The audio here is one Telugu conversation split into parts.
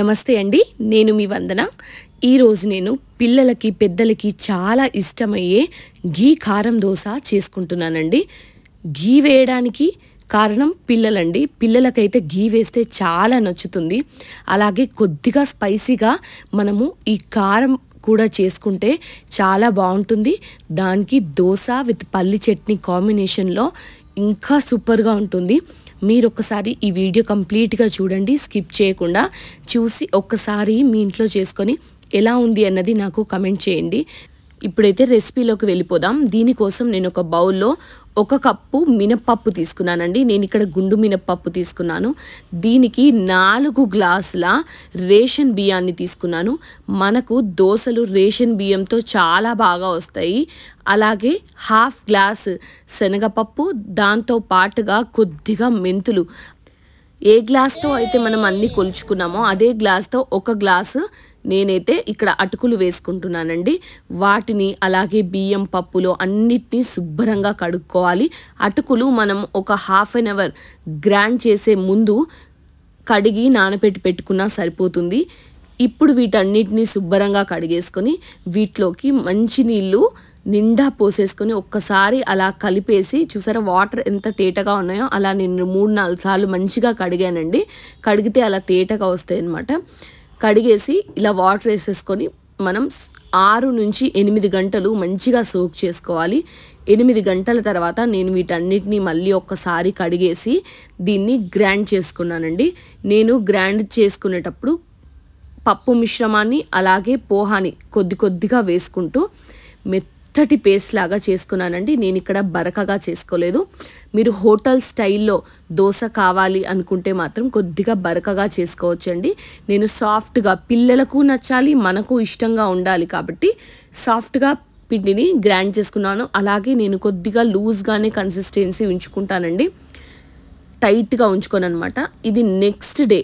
నమస్తే అండి నేను మీ వందన ఈరోజు నేను పిల్లలకి పెద్దలకి చాలా ఇష్టమయ్యే ఘీ కారం దోశ చేసుకుంటున్నానండి ఘీ వేయడానికి కారణం పిల్లలండి పిల్లలకైతే ఘీ వేస్తే చాలా నచ్చుతుంది అలాగే కొద్దిగా స్పైసీగా మనము ఈ కారం కూడా చేసుకుంటే చాలా బాగుంటుంది దానికి దోశ విత్ పల్లి చట్నీ కాంబినేషన్లో ఇంకా సూపర్గా ఉంటుంది మీరు ఒక్కసారి ఈ వీడియో కంప్లీట్గా చూడండి స్కిప్ చేయకుండా చూసి ఒక్కసారి మీ ఇంట్లో చేసుకొని ఎలా ఉంది అన్నది నాకు కమెంట్ చేయండి ఇప్పుడైతే రెసిపీలోకి వెళ్ళిపోదాం దీనికోసం నేను ఒక బౌల్లో ఒక కప్పు మినప్పప్పు తీసుకున్నానండి నేను ఇక్కడ గుండు మినప్పప్పు తీసుకున్నాను దీనికి నాలుగు గ్లాసుల రేషన్ బియ్యాన్ని తీసుకున్నాను మనకు దోశలు రేషన్ బియ్యంతో చాలా బాగా వస్తాయి అలాగే హాఫ్ గ్లాస్ శనగపప్పు దాంతో పాటుగా కొద్దిగా మెంతులు ఏ గ్లాస్తో అయితే మనం అన్నీ కొలుచుకున్నామో అదే గ్లాస్తో ఒక గ్లాసు నేనైతే ఇక్కడ అటుకులు వేసుకుంటున్నానండి వాటిని అలాగే బియ్యం పప్పులో అన్నిటినీ శుభ్రంగా కడుక్కోవాలి అటుకులు మనం ఒక హాఫ్ అన్ అవర్ గ్రాండ్ చేసే ముందు కడిగి నానబెట్టి పెట్టుకున్నా సరిపోతుంది ఇప్పుడు వీటన్నిటినీ శుభ్రంగా కడిగేసుకొని వీటిలోకి మంచినీళ్ళు నిండా పోసేసుకొని ఒక్కసారి అలా కలిపేసి చూసారా వాటర్ ఎంత తేటగా ఉన్నాయో అలా నేను మూడు నాలుగు సార్లు మంచిగా కడిగానండి కడిగితే అలా తేటగా వస్తాయి అన్నమాట కడిగేసి ఇలా వాటర్ వేసేసుకొని మనం ఆరు నుంచి ఎనిమిది గంటలు మంచిగా సోక్ చేసుకోవాలి ఎనిమిది గంటల తర్వాత నేను వీటన్నిటిని మళ్ళీ ఒక్కసారి కడిగేసి దీన్ని గ్రైండ్ చేసుకున్నానండి నేను గ్రైండ్ చేసుకునేటప్పుడు పప్పు మిశ్రమాన్ని అలాగే పోహాని కొద్ది కొద్దిగా వేసుకుంటూ మెత్త మెత్తటి పేస్ట్ లాగా చేసుకున్నానండి నేను ఇక్కడ బరకగా చేసుకోలేదు మీరు హోటల్ స్టైల్లో దోశ కావాలి అనుకుంటే మాత్రం కొద్దిగా బరకగా చేసుకోవచ్చండి నేను సాఫ్ట్గా పిల్లలకు నచ్చాలి మనకు ఇష్టంగా ఉండాలి కాబట్టి సాఫ్ట్గా పిండిని గ్రైండ్ చేసుకున్నాను అలాగే నేను కొద్దిగా లూజ్గానే కన్సిస్టెన్సీ ఉంచుకుంటానండి టైట్గా ఉంచుకోను అనమాట ఇది నెక్స్ట్ డే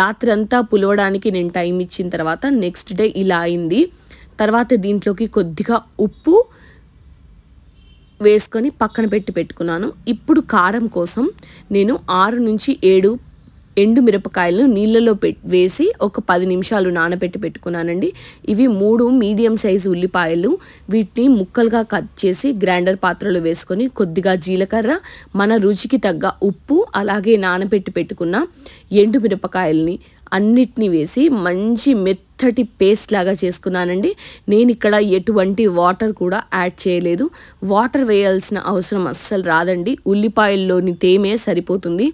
రాత్రంతా పులవడానికి నేను టైం ఇచ్చిన తర్వాత నెక్స్ట్ డే ఇలా అయింది తర్వాత దీంట్లోకి కొద్దిగా ఉప్పు వేసుకొని పక్కన పెట్టి పెట్టుకున్నాను ఇప్పుడు కారం కోసం నేను ఆరు నుంచి ఏడు ఎండు మిరపకాయలను నీళ్ళలో వేసి ఒక పది నిమిషాలు నానబెట్టి పెట్టుకున్నానండి ఇవి మూడు మీడియం సైజు ఉల్లిపాయలు వీటిని ముక్కలుగా కట్ చేసి గ్రైండర్ పాత్రలో వేసుకొని కొద్దిగా జీలకర్ర మన రుచికి తగ్గ ఉప్పు అలాగే నానబెట్టి పెట్టుకున్న ఎండు మిరపకాయల్ని అన్నిటినీ వేసి మంచి మెత్తటి పేస్ట్ లాగా చేసుకున్నానండి నేను ఇక్కడ ఎటువంటి వాటర్ కూడా యాడ్ చేయలేదు వాటర్ వేయాల్సిన అవసరం అస్సలు రాదండి ఉల్లిపాయల్లోని తేమే సరిపోతుంది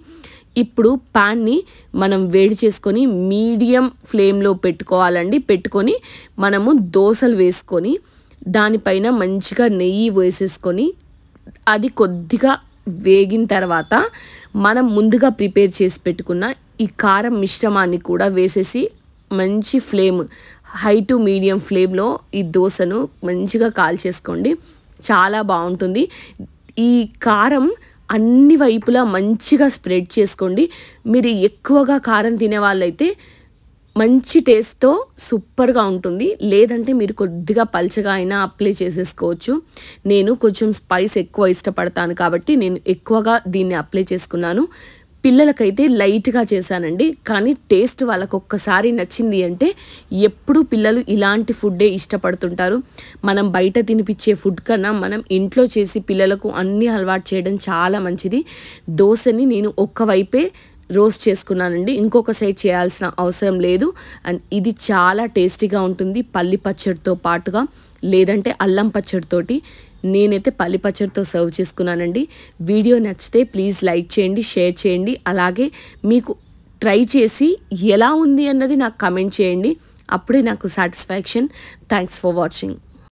ఇప్పుడు ప్యాన్ని మనం వేడి చేసుకొని మీడియం ఫ్లేమ్లో పెట్టుకోవాలండి పెట్టుకొని మనము దోశలు వేసుకొని దానిపైన మంచిగా నెయ్యి వేసేసుకొని అది కొద్దిగా వేగిన తర్వాత మనం ముందుగా ప్రిపేర్ చేసి పెట్టుకున్న ఈ కారం మిశ్రమాన్ని కూడా వేసేసి మంచి ఫ్లేమ్ హై టు మీడియం ఫ్లేమ్లో ఈ దోశను మంచిగా కాల్చేసుకోండి చాలా బాగుంటుంది ఈ కారం అన్ని వైపులా మంచిగా స్ప్రెడ్ చేసుకోండి మీరు ఎక్కువగా కారం తినే వాళ్ళైతే మంచి టేస్ట్తో సూపర్గా ఉంటుంది లేదంటే మీరు కొద్దిగా పల్చగా అయినా అప్లై చేసేసుకోవచ్చు నేను కొంచెం స్పైస్ ఎక్కువ ఇష్టపడతాను కాబట్టి నేను ఎక్కువగా దీన్ని అప్లై చేసుకున్నాను పిల్లలకైతే లైట్గా చేశానండి కానీ టేస్ట్ వాళ్ళకు ఒక్కసారి నచ్చింది అంటే ఎప్పుడు పిల్లలు ఇలాంటి ఫుడ్డే ఇష్టపడుతుంటారు మనం బయట తినిపించే ఫుడ్ కన్నా మనం ఇంట్లో చేసి పిల్లలకు అన్నీ అలవాటు చేయడం చాలా మంచిది దోశని నేను ఒక్కవైపే రోస్ట్ చేసుకున్నానండి ఇంకొక సైడ్ చేయాల్సిన అవసరం లేదు అండ్ ఇది చాలా టేస్టీగా ఉంటుంది పల్లి పచ్చడితో పాటుగా లేదంటే అల్లం పచ్చడితోటి నేనైతే పల్లి పచ్చడితో సర్వ్ చేసుకున్నానండి వీడియో నచ్చితే ప్లీజ్ లైక్ చేయండి షేర్ చేయండి అలాగే మీకు ట్రై చేసి ఎలా ఉంది అన్నది నాకు కమెంట్ చేయండి అప్పుడే నాకు సాటిస్ఫాక్షన్ థ్యాంక్స్ ఫర్ వాచింగ్